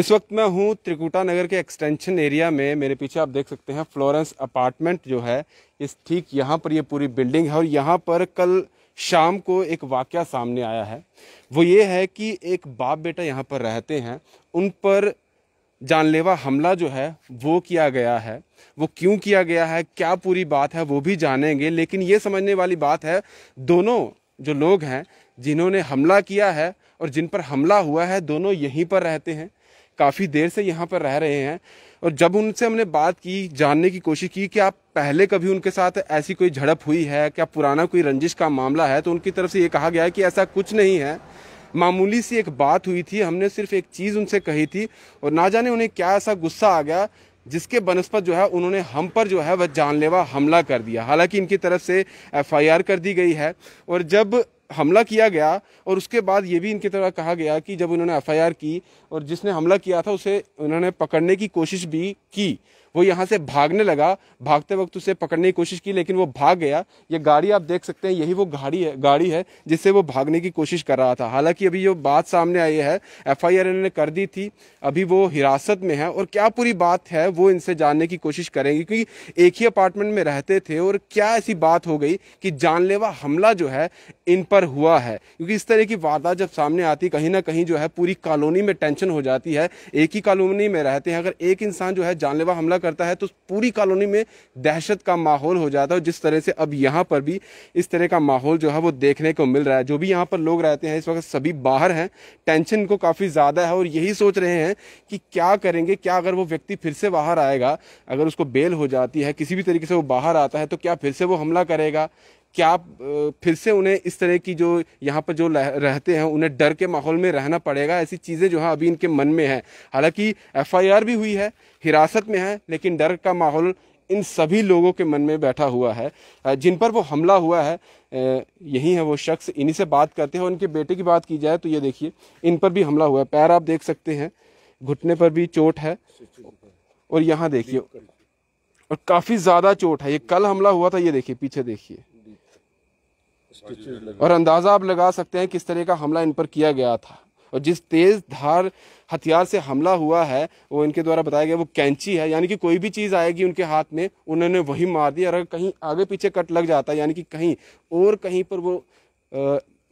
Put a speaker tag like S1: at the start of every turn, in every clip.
S1: इस वक्त मैं हूँ त्रिकुटा नगर के एक्सटेंशन एरिया में मेरे पीछे आप देख सकते हैं फ्लोरेंस अपार्टमेंट जो है इस ठीक यहाँ पर ये यह पूरी बिल्डिंग है और यहाँ पर कल शाम को एक वाक्य सामने आया है वो ये है कि एक बाप बेटा यहाँ पर रहते हैं उन पर जानलेवा हमला जो है वो किया गया है वो क्यों किया गया है क्या पूरी बात है वो भी जानेंगे लेकिन ये समझने वाली बात है दोनों जो लोग हैं जिन्होंने हमला किया है और जिन पर हमला हुआ है दोनों यहीं पर रहते हैं काफ़ी देर से यहाँ पर रह रहे हैं और जब उनसे हमने बात की जानने की कोशिश की कि आप पहले कभी उनके साथ ऐसी कोई झड़प हुई है क्या पुराना कोई रंजिश का मामला है तो उनकी तरफ से ये कहा गया है कि ऐसा कुछ नहीं है मामूली सी एक बात हुई थी हमने सिर्फ एक चीज़ उनसे कही थी और ना जाने उन्हें क्या ऐसा गुस्सा आ गया जिसके बनस्पत जो है उन्होंने हम पर जो है वह जानलेवा हमला कर दिया हालांकि इनकी तरफ से एफआईआर कर दी गई है और जब हमला किया गया और उसके बाद ये भी इनकी तरह कहा गया कि जब उन्होंने एफ की और जिसने हमला किया था उसे उन्होंने पकड़ने की कोशिश भी की वो यहाँ से भागने लगा भागते वक्त उसे पकड़ने की कोशिश की लेकिन वो भाग गया ये गाड़ी आप देख सकते हैं यही वो गाड़ी है गाड़ी है जिससे वो भागने की कोशिश कर रहा था हालांकि अभी जो बात सामने आई है एफ आई इन्होंने कर दी थी अभी वो हिरासत में है और क्या पूरी बात है वो इनसे जानने की कोशिश करेंगे क्योंकि एक ही अपार्टमेंट में रहते थे और क्या ऐसी बात हो गई कि जानलेवा हमला जो है इन पर पर हुआ है क्योंकि इस तरह की वारदात जब सामने आती कहीं ना कहीं जो है पूरी कॉलोनी में टेंशन हो जाती है एक ही कॉलोनी में रहते हैं अगर एक इंसान जो है जानलेवा हमला करता है तो पूरी कॉलोनी में दहशत का माहौल हो जाता है जिस तरह से अब यहाँ पर भी इस तरह का माहौल जो है वो देखने को मिल रहा है जो भी यहाँ पर लोग रहते हैं इस वक्त सभी बाहर हैं टेंशन को काफ़ी ज़्यादा है और यही सोच रहे हैं कि क्या करेंगे क्या अगर वो व्यक्ति फिर से बाहर आएगा अगर उसको बेल हो जाती है किसी भी तरीके से वो बाहर आता है तो क्या फिर से वो हमला करेगा क्या आप फिर से उन्हें इस तरह की जो यहाँ पर जो रहते हैं उन्हें डर के माहौल में रहना पड़ेगा ऐसी चीज़ें जो है अभी इनके मन में है हालांकि एफआईआर भी हुई है हिरासत में है लेकिन डर का माहौल इन सभी लोगों के मन में बैठा हुआ है जिन पर वो हमला हुआ है यही है वो शख्स इन्हीं से बात करते हैं और बेटे की बात की जाए तो ये देखिए इन पर भी हमला हुआ है पैर आप देख सकते हैं घुटने पर भी चोट है और यहाँ देखिए और काफ़ी ज़्यादा चोट है ये कल हमला हुआ था ये देखिए पीछे देखिए और अंदाज़ा आप लगा सकते हैं किस तरह का हमला इन पर किया गया था और जिस तेज़ धार हथियार से हमला हुआ है वो इनके द्वारा बताया गया वो कैंची है यानी कि कोई भी चीज़ आएगी उनके हाथ में उन्होंने वही मार दिया और अगर कहीं आगे पीछे कट लग जाता है यानी कि कहीं और कहीं पर वो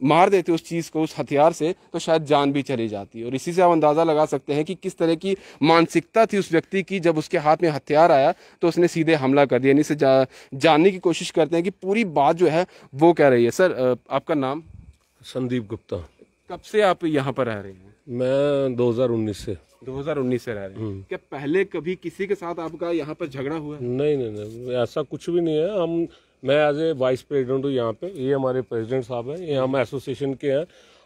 S1: मार देते उस चीज़ को उस हथियार से तो शायद जान भी चली जाती और इसी से आप अंदाज़ा लगा सकते हैं कि किस तरह की मानसिकता थी उस व्यक्ति की जब उसके हाथ में हथियार आया तो उसने सीधे हमला कर दिया यानी जा, जानने की कोशिश करते हैं कि पूरी बात जो है वो
S2: कह रही है सर आपका नाम संदीप गुप्ता
S1: कब से आप यहाँ पर रह रहे हैं
S2: मैं 2019 से 2019 से रह रहे हैं हम्म। क्या पहले कभी किसी के साथ आपका यहाँ पर झगड़ा हुआ नहीं नहीं नहीं ऐसा कुछ भी नहीं है हम मैं एज ए वाइस प्रेसिडेंट हूँ यहाँ पे ये हमारे प्रेसिडेंट साहब हैं ये हम एसोसिएशन के हैं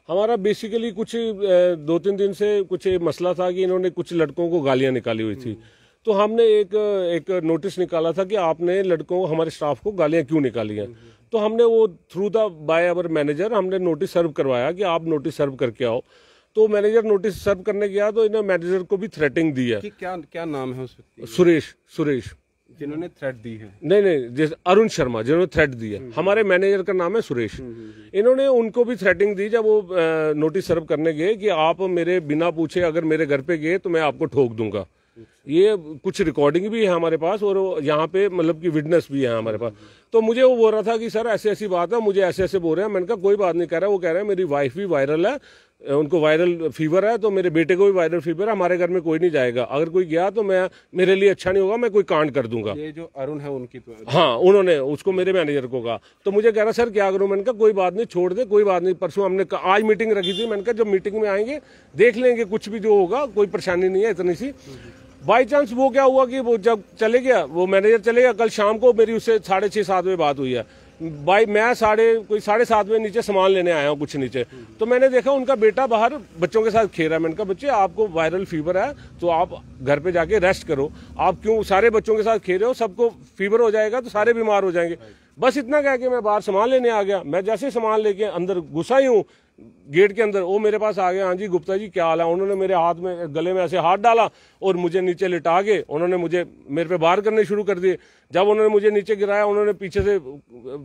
S2: हमारा बेसिकली कुछ दो तीन दिन से कुछ मसला था कि इन्होंने कुछ लड़कों को गालियाँ निकाली हुई थी तो हमने एक एक नोटिस निकाला था कि आपने लड़कों हमारे स्टाफ को गालियाँ क्यों निकाली हैं तो हमने वो through the by our manager हमने नोटिस सर्व करवाया कि आप नोटिस सर्व करके आओ तो मैनेजर नोटिस सर्व करने गया तो इन्होंने मैनेजर को भी थ्रेटिंग दी है कि क्या क्या नाम है उस सुरेश सुरेश जिन्होंने थ्रेट दी है नहीं नहीं जिस अरुण शर्मा जिन्होंने थ्रेट दी है हम्म, हम्म। हमारे मैनेजर का नाम है सुरेश हम्म, इन्होंने उनको भी थ्रेटिंग दी जब वो नोटिस सर्व करने गए कि आप मेरे बिना पूछे अगर मेरे घर पे गए तो मैं आपको ठोक दूंगा अच्छा। ये कुछ रिकॉर्डिंग भी है हमारे पास और यहाँ पे मतलब कि विटनेस भी है हमारे पास तो मुझे वो बोल रहा था कि सर ऐसी ऐसी बात है मुझे ऐसे ऐसे बोल रहे हैं मैंने कहा कोई बात नहीं कह रहा वो कह रहे हैं मेरी वाइफ भी वायरल है उनको वायरल फीवर है तो मेरे बेटे को भी वायरल फीवर है हमारे घर में कोई नहीं जाएगा अगर कोई गया तो मैं मेरे लिए अच्छा नहीं होगा मैं कोई कांड कर दूंगा
S1: ये जो अरुण है उनकी तो हाँ
S2: उन्होंने उसको मेरे मैनेजर को कहा तो मुझे कह रहा सर क्या करूँ मैंने कहा कोई बात नहीं छोड़ दे कोई बात नहीं परसों हमने आज मीटिंग रखी थी मैंने कहा जब मीटिंग में आएंगे देख लेंगे कुछ भी जो होगा कोई परेशानी नहीं है इतनी सी बाई चांस वो क्या हुआ कि वो जब चले गया वो मैनेजर चले गया कल शाम को मेरी उससे साढ़े छः सात बजे बात हुई है भाई मैं साढ़े कोई साढ़े सात बजे नीचे सामान लेने आया हूँ कुछ नीचे तो मैंने देखा उनका बेटा बाहर बच्चों के साथ खेल रहा है मैंने कहा बच्चे आपको वायरल फीवर है तो आप घर पे जाके रेस्ट करो आप क्यों सारे बच्चों के साथ खेल रहे हो सबको फीवर हो जाएगा तो सारे बीमार हो जाएंगे बस इतना कह के मैं बाहर सामान लेने आ गया मैं जैसे सामान लेके अंदर घुसा ही हूँ गेट के अंदर वो मेरे पास आ गया हाँ जी गुप्ता जी क्या हाल है उन्होंने मेरे हाथ में गले में ऐसे हाथ डाला और मुझे नीचे लिटा के उन्होंने मुझे मेरे पे बार करने शुरू कर दिए जब उन्होंने मुझे नीचे गिराया उन्होंने पीछे से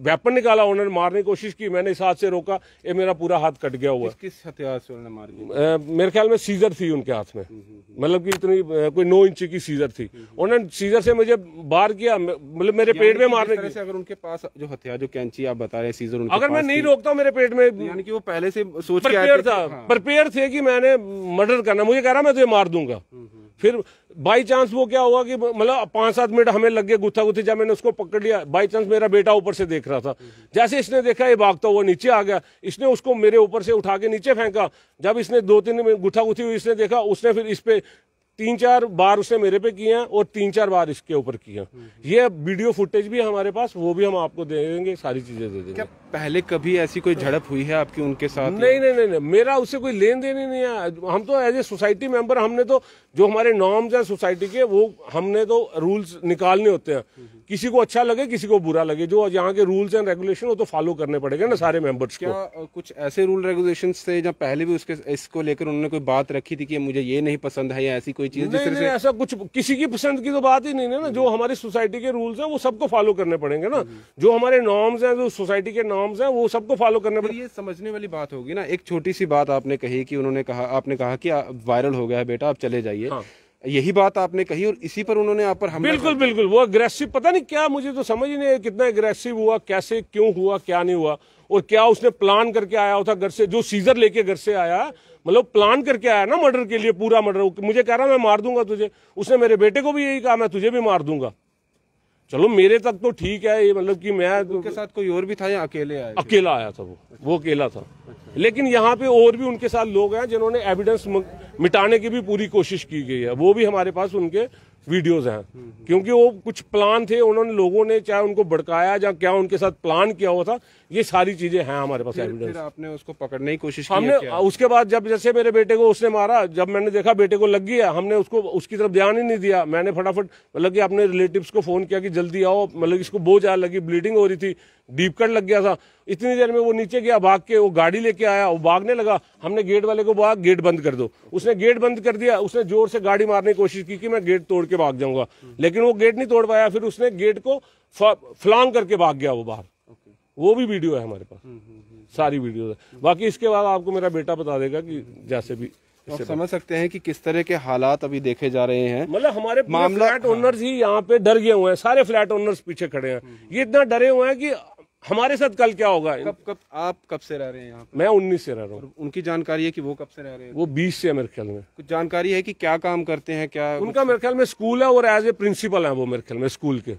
S2: वेपन निकाला उन्होंने मारने की कोशिश की मैंने इस हाथ से रोका ये मेरा पूरा हाथ कट गया हुआ
S1: किस हथियार से उन्होंने मार
S2: दिया मेरे ख्याल में सीजर थी उनके हाथ में मतलब की इतनी कोई नौ इंच की सीजर थी उन्होंने सीजर से मुझे बार किया मतलब मेरे पेट में मारने से
S1: अगर उनके पास जो हथियार जो कैंची आप बता रहे सीजर अगर मैं नहीं
S2: रोकता मेरे पेट में यानी कि वो पहले से सोच प्रिपेयर था हाँ। प्रिपेयर थे कि मैंने मर्डर करना मुझे कह रहा मैं तुझे तो मार दूंगा हम्म, हम्म। फिर बाई चांस वो क्या हुआ कि मतलब पांच सात मिनट हमें लग गए गुथा गुथी जब मैंने उसको पकड़ लिया बाई चांस मेरा बेटा ऊपर से देख रहा था जैसे इसने देखा ये भागता हुआ नीचे आ गया इसने उसको मेरे ऊपर से उठा के नीचे फेंका जब इसने दो तीन गुथा गुथी हुई इसने देखा उसने फिर इस पे तीन चार बार उसने मेरे पे किए हैं और तीन चार बार इसके ऊपर किए ये वीडियो फुटेज भी हमारे पास वो भी हम आपको दे देंगे सारी चीजें दे देंगे क्या पहले कभी ऐसी कोई झड़प हुई है आपकी उनके साथ नहीं नहीं नहीं, नहीं मेरा उससे कोई लेन देन ही नहीं है हम तो एज ए सोसाइटी मेंबर हमने तो जो हमारे नॉर्म्स हैं सोसाइटी के वो हमने तो रूल्स निकालने होते हैं किसी को अच्छा लगे किसी को बुरा लगे जो यहाँ के रूल्स एंड रेगुलेशन वो तो फॉलो करने पड़ेगा ना सारे मेंबर्स को क्या कुछ ऐसे रूल रेगुलेशन थे जहाँ पहले भी उसके इसको लेकर उन्होंने कोई बात
S1: रखी थी कि मुझे ये नहीं पसंद है या ऐसी कोई चीज नहीं, नहीं, ऐसा
S2: कुछ किसी की पसंद की तो बात ही नहीं है ना जो हमारी सोसाइटी के रूल्स है वो सबको फॉलो करने पड़ेंगे ना जो हमारे नॉर्म्स है जो सोसाइटी के नॉर्म्स है वो सबको फॉलो करने पड़ेगा ये समझने वाली बात होगी ना
S1: एक छोटी सी बात आपने कही की उन्होंने कहा आपने कहा कि
S2: वायरल हो गया है बेटा आप चले जाइए हाँ। यही बात आपने कही और इसी पर उन्होंने आप पर हम बिल्कुल बिल्कुल वो अग्रेसिव पता नहीं क्या मुझे तो समझ ही नहीं कितना अग्रेसिव हुआ कैसे क्यों हुआ क्या नहीं हुआ और क्या उसने प्लान करके आया होता घर से जो सीजर लेके घर से आया मतलब प्लान करके आया ना मर्डर के लिए पूरा मर्डर मुझे कह रहा मैं मार दूंगा तुझे उसने मेरे बेटे को भी यही कहा मैं तुझे भी मार दूंगा चलो मेरे तक तो ठीक है ये मतलब कि मैं तो उनके साथ कोई और भी था या अकेले आया अकेला आया था वो अच्छा। वो अकेला था अच्छा। लेकिन यहाँ पे और भी उनके साथ लोग हैं जिन्होंने एविडेंस मिटाने की भी पूरी कोशिश की गई है वो भी हमारे पास उनके वीडियोस हैं क्योंकि वो कुछ प्लान थे उन्होंने लोगों ने चाहे उनको भड़काया या क्या उनके साथ प्लान किया हुआ था ये सारी चीजें हैं हमारे पास एविडेंस
S1: आपने उसको पकड़ने
S2: की कोशिश हमने क्या? उसके बाद जब जैसे मेरे बेटे को उसने मारा जब मैंने देखा बेटे को लग गया हमने उसको उसकी तरफ ध्यान ही नहीं दिया मैंने फटाफट मतलब की अपने रिलेटिव को फोन किया कि जल्दी आओ मतलब इसको बोझ आ लगी ब्लीडिंग हो रही थी डीप कट लग गया था इतनी देर में वो नीचे गया भाग के वो गाड़ी लेके आया वो भागने लगा हमने गेट वाले को बोला गेट बंद कर दो उसने गेट बंद कर दिया उसने जोर से गाड़ी मारने की कोशिश की कि मैं गेट तोड़ के भाग जाऊंगा लेकिन वो गेट नहीं तोड़ पाया फिर उसने गेट को फ्लांग करके भाग गया वो बाहर वो भी वीडियो है हमारे पास हम्म, हम्म, हम्म, सारी वीडियो है बाकी इसके बाद आपको मेरा बेटा बता देगा कि जैसे भी आप समझ सकते हैं कि किस तरह के हालात अभी देखे जा रहे हैं मतलब हमारे फ्लैट ओनर्स ही यहाँ पे डर गए हुए हैं सारे फ्लैट ओनर्स पीछे खड़े हैं ये इतना डरे हुए हैं कि हमारे साथ कल क्या होगा कब कब आप कब से रह रहे हैं यहाँ मैं उन्नीस से रह रहा हूँ उनकी जानकारी है कि वो कब से रह रहे हैं वो बीस से मेरे ख्याल में कुछ
S1: जानकारी है कि क्या काम करते हैं क्या उनका
S2: मेरे ख्याल में स्कूल है और एज ए प्रिंसिपल है वो मेरे ख्याल में स्कूल के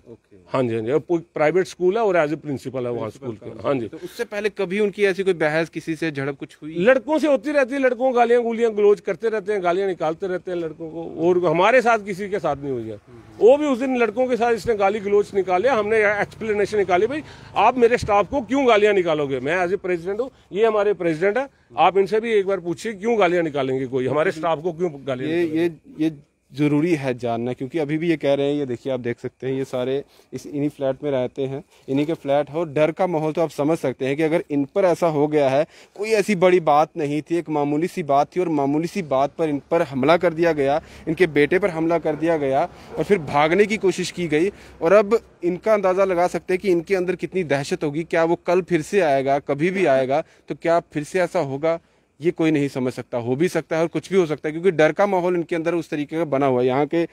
S2: हाँ जी हाँ जी प्राइवेट स्कूल है और एज ए प्रिंसिपल है वहाँ स्कूल के हाँ जी तो उससे पहले कभी उनकी ऐसी कोई बहस किसी से झड़प कुछ हुई लड़कों से होती रहती है लड़कों गालियाँ गुलियाँ ग्लोज करते रहते हैं गालियाँ निकालते रहते हैं लड़कों को और हमारे साथ किसी के साथ नहीं हुई है हम्म। वो भी उस दिन लड़कों के साथ इसने गाली गलोच निकाले हमने एक्सप्लेनेशन निकाली भाई आप मेरे स्टाफ को क्यों गालियां निकालोगे मैं एज ए प्रेसिडेंट हूँ ये हमारे प्रेसिडेंट है आप इनसे भी एक बार पूछिए क्यों गालियां निकालेंगे कोई हमारे स्टाफ को क्यों गालियां ये ये ये ज़रूरी है जानना क्योंकि अभी भी ये कह रहे हैं ये देखिए आप देख
S1: सकते हैं ये सारे इस इन्हीं फ्लैट में रहते हैं इन्हीं के फ्लैट है और डर का माहौल तो आप समझ सकते हैं कि अगर इन पर ऐसा हो गया है कोई ऐसी बड़ी बात नहीं थी एक मामूली सी बात थी और मामूली सी बात पर इन पर हमला कर दिया गया इनके बेटे पर हमला कर दिया गया और फिर भागने की कोशिश की गई और अब इनका अंदाज़ा लगा सकते हैं कि इनके अंदर कितनी दहशत होगी क्या वो कल फिर से आएगा कभी भी आएगा तो क्या फिर से ऐसा होगा ये कोई नहीं समझ सकता हो भी सकता है और कुछ भी हो सकता है क्योंकि डर का माहौल इनके अंदर उस तरीके का बना हुआ है यहाँ के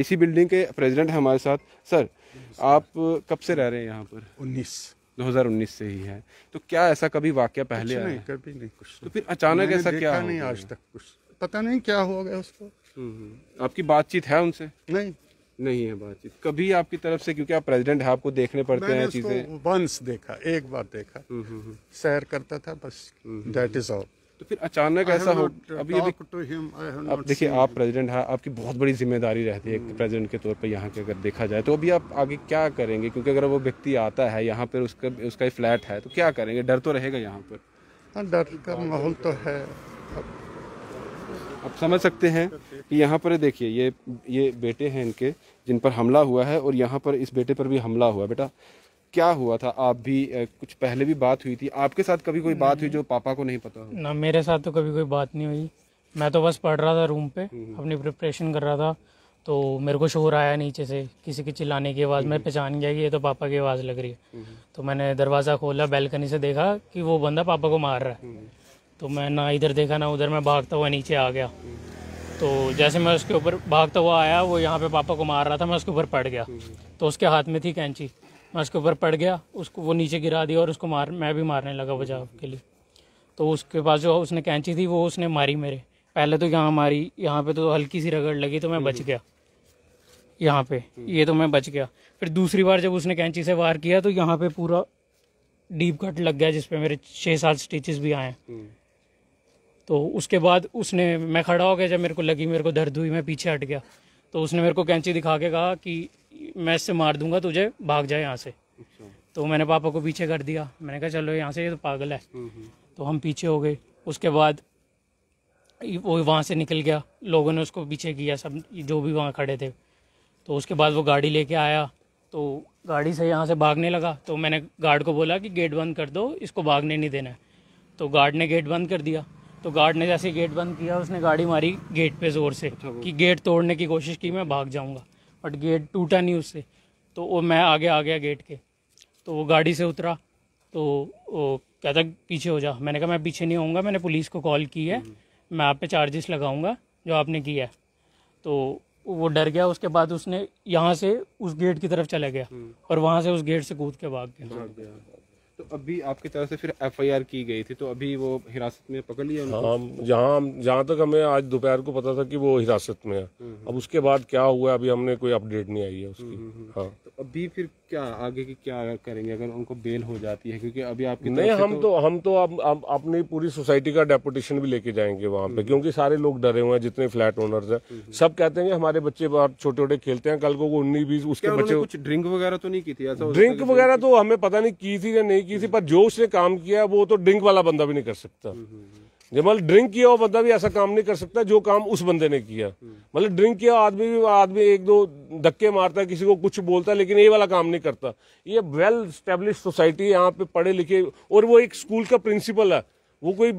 S1: इसी बिल्डिंग के प्रेसिडेंट हमारे साथ सर आप कब से रह रहे हैं यहाँ पर उन्नीस 2019 से ही है तो क्या ऐसा कभी वाक्य पहले आया नहीं
S3: कभी नहीं कुछ तो फिर अचानक ऐसा क्या नहीं आज तक कुछ पता नहीं क्या हो गया उसको
S1: हम्म। आपकी बातचीत है उनसे नहीं नहीं है बातचीत कभी आपकी तरफ से क्योंकि आप प्रेसिडेंट है आपको देखने पड़ते हैं चीजें
S2: वंस देखा एक बार देखा हम्म, हम्म, सैर करता था बस दैट इज ऑल तो
S3: फिर अचानक ऐसा हो uh, अभी अभी
S1: आप देखिए आप प्रेसिडेंट हैं आपकी बहुत बड़ी जिम्मेदारी रहती है प्रेसिडेंट hmm. के तौर पर यहाँ के अगर देखा जाए तो अभी आप आगे क्या करेंगे क्योंकि अगर वो व्यक्ति आता है यहाँ पर उसका उसका ही फ्लैट है तो क्या करेंगे डर तो रहेगा यहाँ पर
S3: हाँ, डर का माहौल तो है
S1: आप समझ सकते हैं कि यहाँ पर देखिए ये ये बेटे हैं इनके जिन पर हमला हुआ है और यहाँ पर इस बेटे पर भी हमला हुआ बेटा क्या हुआ था आप भी कुछ पहले भी बात हुई थी आपके साथ कभी कोई बात हुई हम्म। जो पापा को नहीं पता
S3: ना मेरे साथ तो कभी कोई बात नहीं हुई मैं तो बस पढ़ रहा था रूम पे हम्म, हम्म। अपनी प्रिपरेशन कर रहा था तो मेरे को शोर आया नीचे से किसी के चिल्लाने की आवाज़ मैं पहचान गया कि ये तो पापा की आवाज़ लग रही है तो मैंने दरवाज़ा खोला बैलकनी से देखा कि वो बंदा पापा को मार रहा है तो मैं ना इधर देखा ना उधर मैं भागता हुआ नीचे आ गया तो जैसे मैं उसके ऊपर भागता हुआ आया वो यहाँ पे पापा को मार रहा था मैं उसके ऊपर पड़ गया तो उसके हाथ में थी कैंची मैं उसके ऊपर पड़ गया उसको वो नीचे गिरा दिया और उसको मार मैं भी मारने लगा बचाव के लिए तो उसके पास जो उसने कैंची थी वो उसने मारी मेरे पहले तो यहाँ मारी यहाँ पे तो हल्की सी रगड़ लगी तो मैं बच गया यहाँ पे ये तो मैं बच गया फिर दूसरी बार जब उसने कैंची से वार किया तो यहाँ पे पूरा डीप कट लग गया जिसपे मेरे छः सात स्टिचेस भी आए हम्म। तो उसके बाद उसने मैं खड़ा हो गया जब मेरे को लगी मेरे को दर्द हुई मैं पीछे हट गया तो उसने मेरे को कैंची दिखा के कहा कि मैं इससे मार दूंगा तुझे भाग जाए यहाँ से अच्छा। तो मैंने पापा को पीछे कर दिया मैंने कहा चलो यहाँ से ये तो पागल है हम्म, हम्म। तो हम पीछे हो गए उसके बाद वो वहाँ से निकल गया लोगों ने उसको पीछे किया सब जो भी वहाँ खड़े थे तो उसके बाद वो गाड़ी लेके आया तो गाड़ी से यहाँ से भागने लगा तो मैंने गार्ड को बोला कि गेट बंद कर दो इसको भागने नहीं देना है तो गार्ड ने गेट बंद कर दिया तो गार्ड ने जैसे गेट बंद किया उसने गाड़ी मारी गेट पे ज़ोर से अच्छा, कि गेट तोड़ने की कोशिश की मैं भाग जाऊँगा बट गेट टूटा नहीं उससे तो वो मैं आगे आ गया गेट के तो वो गाड़ी से उतरा तो वो कहता पीछे हो जा मैंने कहा मैं पीछे नहीं होऊंगा मैंने पुलिस को कॉल की है मैं आप पे चार्जेस लगाऊंगा जो आपने किया है तो वो डर गया उसके बाद उसने यहाँ से उस गेट की तरफ चला गया हम्म। और वहाँ से उस गेट से कूद के भाग
S1: गया अभी आपकी तरफ से फिर एफआईआर की गई थी तो अभी वो हिरासत में पकड़ लिया हाँ
S2: जहाँ जहाँ तक हमें आज दोपहर को पता था कि वो हिरासत में है अब उसके बाद क्या हुआ अभी हमने कोई अपडेट नहीं आई है उसकी हाँ तो अभी फिर क्या आगे की क्या करेंगे अगर उनको बेल हो जाती है क्योंकि अभी आपकी नहीं हम तो, तो, हम तो अब अपनी पूरी सोसाइटी का डेपुटेशन भी लेके जाएंगे वहाँ पे क्योंकि सारे लोग डरे हुए हैं जितने फ्लैट ओनर्स है सब कहते हैं हमारे बच्चे बाहर छोटे छोटे खेलते हैं कल को उन्नीस बीस उसके बच्चे कुछ
S1: ड्रिंक वगैरह तो नहीं की थी ड्रिंक
S2: वगैरह तो हमें पता नहीं की थी या नहीं की थी पर जो उसने काम किया वो तो ड्रिंक वाला बंदा भी नहीं कर सकता जब ड्रिंक किया हुआ बंदा भी ऐसा काम नहीं कर सकता जो काम उस बंदे ने किया मतलब ड्रिंक किया आदमी भी आदमी एक दो धक्के मारता है किसी को कुछ बोलता है लेकिन ये वाला काम नहीं करता ये वेल स्टेब्लिश सोसाइटी यहाँ पे पढ़े लिखे और वो एक स्कूल का प्रिंसिपल है वो कोई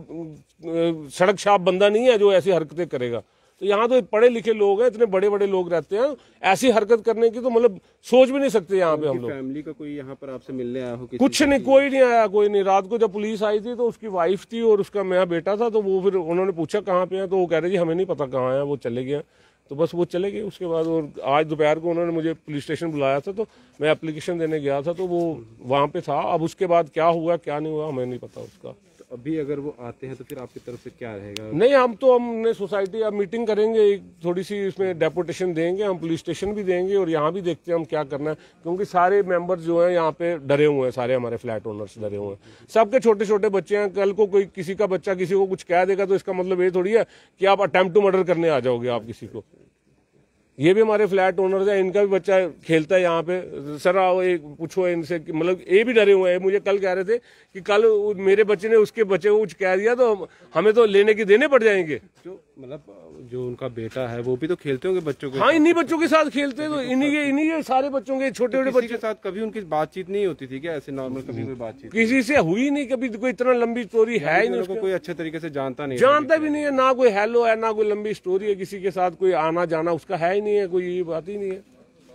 S2: सड़क छाप बंदा नहीं है जो ऐसी हरकतें करेगा तो यहाँ तो पढ़े लिखे लोग हैं इतने बड़े बड़े लोग रहते हैं ऐसी हरकत करने की तो मतलब सोच भी नहीं सकते यहाँ पे हम लोग
S1: फैमिली का कोई यहाँ पर आपसे मिलने आया हो
S2: कुछ नहीं कोई नहीं आया कोई नहीं रात को जब पुलिस आई थी तो उसकी वाइफ थी और उसका मेरा बेटा था तो वो फिर उन्होंने पूछा कहाँ पे है तो वो कह रहे जी हमें नहीं पता कहाँ है वो चले गए तो बस वो चले गए उसके बाद और आज दोपहर को उन्होंने मुझे पुलिस स्टेशन बुलाया था तो मैं एप्लीकेशन देने गया था तो वो वहाँ पे था अब उसके बाद क्या हुआ क्या नहीं हुआ हमें नहीं पता उसका
S1: अभी अगर वो आते हैं तो फिर आपकी तरफ से क्या रहेगा नहीं
S2: हम तो हमने सोसाइटी अब मीटिंग करेंगे एक थोड़ी सी इसमें डेपुटेशन देंगे हम पुलिस स्टेशन भी देंगे और यहाँ भी देखते हैं हम क्या करना है क्योंकि सारे मेंबर्स जो हैं यहाँ पे डरे हुए हैं सारे हमारे फ्लैट ओनर्स डरे हुए हैं सबके छोटे छोटे बच्चे हैं कल को कोई किसी का बच्चा किसी को कुछ कह देगा तो इसका मतलब ये थोड़ी है कि आप अटैम्प्ट टू मर्डर करने आ जाओगे आप किसी को ये भी हमारे फ्लैट ओनर है इनका भी बच्चा खेलता है यहाँ पे सर आओ एक पूछो इनसे मतलब ये भी डरे हुए हैं मुझे कल कह रहे थे कि कल मेरे बच्चे ने उसके बच्चे को कुछ कह दिया तो हमें तो लेने के देने पड़ जाएंगे
S1: मतलब जो उनका बेटा है वो भी तो खेलते होंगे बच्चों के हाँ इन्हीं
S2: बच्चों के साथ खेलते तो इन्हीं के इन्हीं के सारे बच्चों के छोटे छोटे बच्चों तो के साथ कभी उनकी
S1: बातचीत नहीं होती थी क्या ऐसे नॉर्मल कभी हम्म। कोई बातचीत
S2: किसी से हुई नहीं कभी कोई इतना लंबी स्टोरी है ही नहीं उसको कोई अच्छे तरीके से जानता नहीं जानता भी नहीं है ना कोई हेलो है ना कोई लंबी स्टोरी है किसी के साथ कोई आना जाना उसका है ही नहीं है कोई ये बात ही नहीं है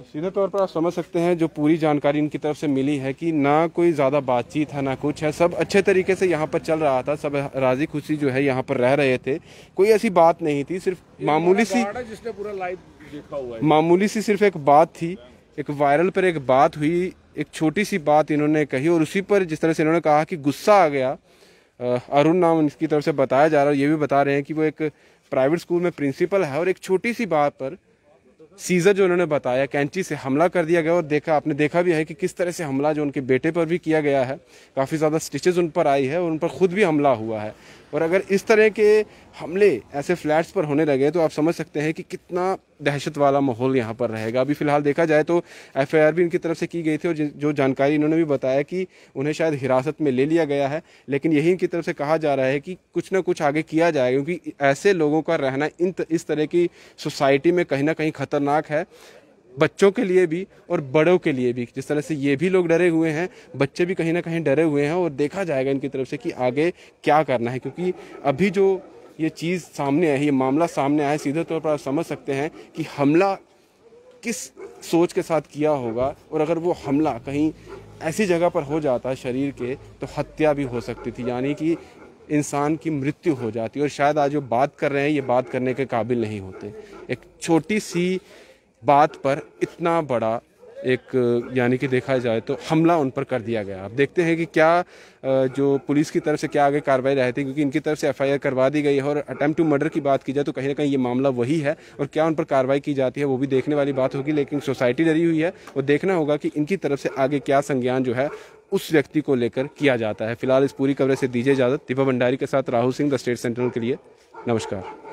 S2: सीधे तौर पर आप समझ
S1: सकते हैं जो पूरी जानकारी इनकी तरफ से मिली है कि ना कोई ज़्यादा बातचीत है ना कुछ है सब अच्छे तरीके से यहाँ पर चल रहा था सब राजी खुशी जो है यहाँ पर रह रहे थे कोई ऐसी बात नहीं थी सिर्फ मामूली सी
S2: जिसने पूरा लाइव देखा हुआ है मामूली
S1: सी सिर्फ एक बात थी एक वायरल पर एक बात हुई एक छोटी सी बात इन्होंने कही और उसी पर जिस तरह से इन्होंने कहा कि गुस्सा आ गया अरुण नाम इसकी तरफ से बताया जा रहा है ये भी बता रहे हैं कि वो एक प्राइवेट स्कूल में प्रिंसिपल है और एक छोटी सी बात पर सीजर जो उन्होंने बताया कैंची से हमला कर दिया गया और देखा आपने देखा भी है कि किस तरह से हमला जो उनके बेटे पर भी किया गया है काफ़ी ज़्यादा स्टिचेज उन पर आई है और उन पर खुद भी हमला हुआ है और अगर इस तरह के हमले ऐसे फ्लैट्स पर होने लगे तो आप समझ सकते हैं कि कितना दहशत वाला माहौल यहाँ पर रहेगा अभी फिलहाल देखा जाए तो एफ भी इनकी तरफ से की गई थी और जो जानकारी इन्होंने भी बताया कि उन्हें शायद हिरासत में ले लिया गया है लेकिन यही इनकी तरफ से कहा जा रहा है कि कुछ ना कुछ आगे किया जाए क्योंकि ऐसे लोगों का रहना इन इस तरह की सोसाइटी में कहीं ना कहीं खतरनाक है बच्चों के लिए भी और बड़ों के लिए भी जिस तरह से ये भी लोग डरे हुए हैं बच्चे भी कहीं ना कहीं डरे हुए हैं और देखा जाएगा इनकी तरफ से कि आगे क्या करना है क्योंकि अभी जो ये चीज़ सामने आई ये मामला सामने आया सीधे तौर पर आप समझ सकते हैं कि हमला किस सोच के साथ किया होगा और अगर वो हमला कहीं ऐसी जगह पर हो जाता शरीर के तो हत्या भी हो सकती थी यानी कि इंसान की मृत्यु हो जाती और शायद आज जो बात कर रहे हैं ये बात करने के काबिल नहीं होते एक छोटी सी बात पर इतना बड़ा एक यानी कि देखा जाए तो हमला उन पर कर दिया गया आप देखते हैं कि क्या जो पुलिस की तरफ से क्या आगे कार्रवाई रहती है क्योंकि इनकी तरफ से एफआईआर करवा दी गई है और अटैम्प्ट टू मर्डर की बात की जाए तो कहीं ना कहीं ये मामला वही है और क्या उन पर कार्रवाई की जाती है वो भी देखने वाली बात होगी लेकिन सोसाइटी डरी हुई है वो देखना होगा कि इनकी तरफ से आगे क्या संज्ञान जो है उस व्यक्ति को लेकर किया जाता है फिलहाल इस पूरी कवरेज से दीजिए इजाजत दीपा भंडारी के साथ Rahul Singh the state central के लिए नमस्कार